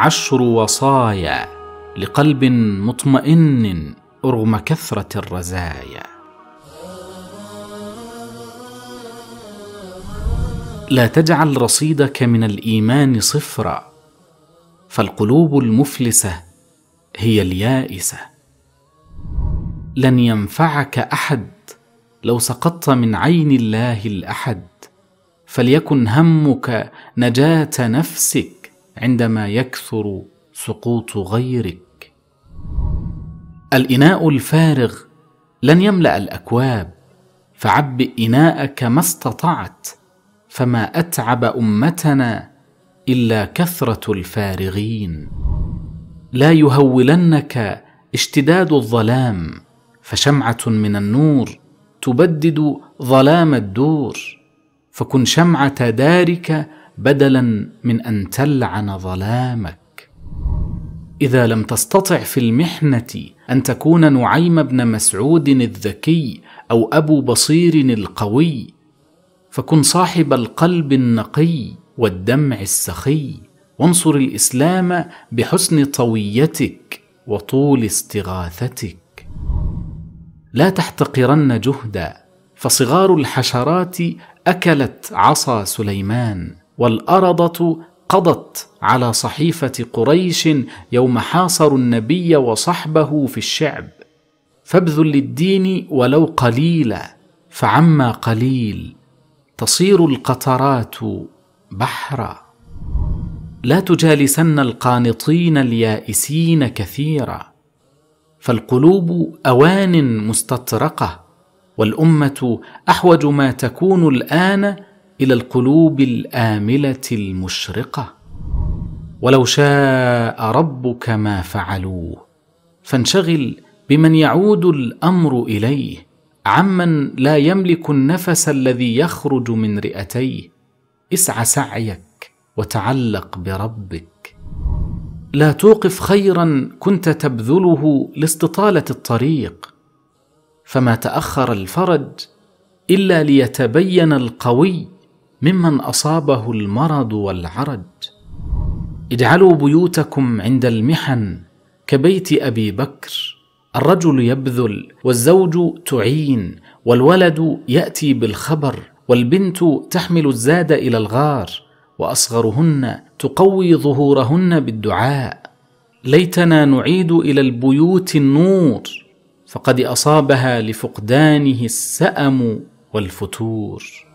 عشر وصايا لقلب مطمئن رغم كثره الرزايا لا تجعل رصيدك من الايمان صفرا فالقلوب المفلسه هي اليائسه لن ينفعك احد لو سقطت من عين الله الاحد فليكن همك نجاه نفسك عندما يكثر سقوط غيرك الاناء الفارغ لن يملا الاكواب فعب اناءك ما استطعت فما اتعب امتنا الا كثره الفارغين لا يهولنك اشتداد الظلام فشمعه من النور تبدد ظلام الدور فكن شمعه دارك بدلا من ان تلعن ظلامك اذا لم تستطع في المحنه ان تكون نعيم بن مسعود الذكي او ابو بصير القوي فكن صاحب القلب النقي والدمع السخي وانصر الاسلام بحسن طويتك وطول استغاثتك لا تحتقرن جهدا فصغار الحشرات اكلت عصا سليمان والارضه قضت على صحيفه قريش يوم حاصروا النبي وصحبه في الشعب فابذل للدين ولو قليلا فعما قليل تصير القطرات بحرا لا تجالسن القانطين اليائسين كثيرا فالقلوب اوان مستطرقه والامه احوج ما تكون الان الى القلوب الامله المشرقه ولو شاء ربك ما فعلوه فانشغل بمن يعود الامر اليه عمن لا يملك النفس الذي يخرج من رئتيه اسع سعيك وتعلق بربك لا توقف خيرا كنت تبذله لاستطاله الطريق فما تاخر الفرج الا ليتبين القوي ممن اصابه المرض والعرج اجعلوا بيوتكم عند المحن كبيت ابي بكر الرجل يبذل والزوج تعين والولد ياتي بالخبر والبنت تحمل الزاد الى الغار واصغرهن تقوي ظهورهن بالدعاء ليتنا نعيد الى البيوت النور فقد اصابها لفقدانه السام والفتور